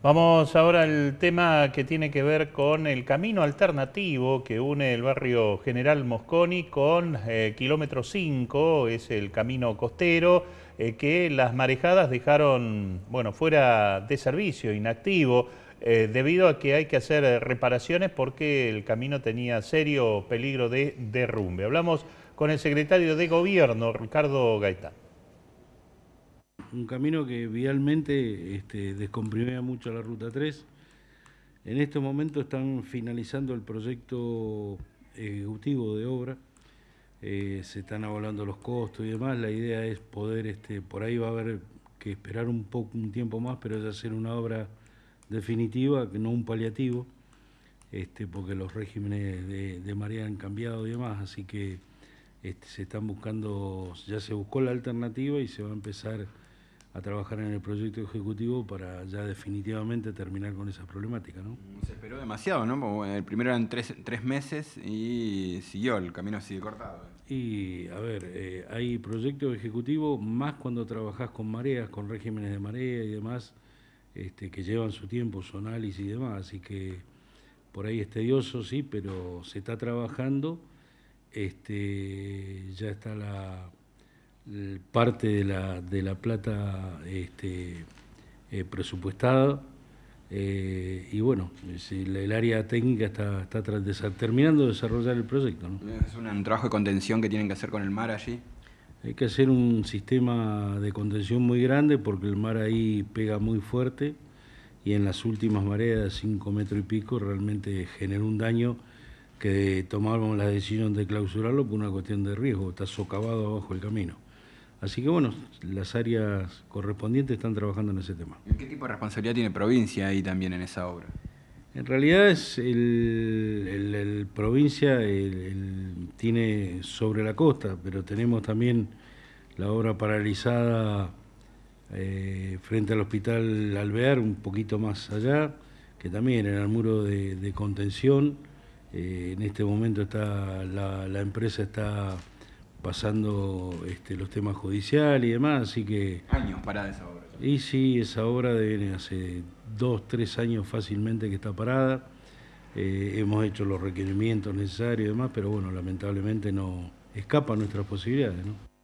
Vamos ahora al tema que tiene que ver con el camino alternativo que une el barrio General Mosconi con eh, kilómetro 5, es el camino costero, eh, que las marejadas dejaron bueno, fuera de servicio, inactivo, eh, debido a que hay que hacer reparaciones porque el camino tenía serio peligro de derrumbe. Hablamos con el secretario de Gobierno, Ricardo Gaitán un camino que vialmente este, descomprimea mucho la Ruta 3. En este momento están finalizando el proyecto ejecutivo de obra, eh, se están avalando los costos y demás, la idea es poder, este, por ahí va a haber que esperar un, poco, un tiempo más, pero ya hacer una obra definitiva, que no un paliativo, este, porque los regímenes de, marea han cambiado y demás, así que... Este, se están buscando, ya se buscó la alternativa y se va a empezar a trabajar en el proyecto ejecutivo para ya definitivamente terminar con esa problemática. ¿no? Se esperó demasiado, ¿no? Eh, el primero eran tres, tres meses y siguió, el camino sigue cortado. Y, a ver, eh, hay proyectos ejecutivos, más cuando trabajás con mareas, con regímenes de marea y demás, este, que llevan su tiempo, su análisis y demás, así que por ahí es tedioso, sí, pero se está trabajando, este, ya está la eh, parte de la, de la plata este, presupuestado eh, presupuestada. Eh, y bueno, el área técnica está, está terminando de desarrollar el proyecto. ¿no? Es un trabajo de contención que tienen que hacer con el mar allí. Hay que hacer un sistema de contención muy grande porque el mar ahí pega muy fuerte y en las últimas mareas, 5 metros y pico, realmente generó un daño que tomamos la decisión de clausurarlo por una cuestión de riesgo, está socavado abajo el camino. Así que bueno, las áreas correspondientes están trabajando en ese tema. ¿Qué tipo de responsabilidad tiene provincia ahí también en esa obra? En realidad es el, provincia tiene sobre la costa, pero tenemos también la obra paralizada eh, frente al hospital Alvear, un poquito más allá, que también era el muro de, contención. Eh, en este momento está la empresa está pasando este, los temas judiciales y demás, así que... Años parada esa obra. Y sí, esa obra de hace dos, tres años fácilmente que está parada. Eh, hemos hecho los requerimientos necesarios y demás, pero bueno, lamentablemente no escapa nuestras posibilidades. ¿no?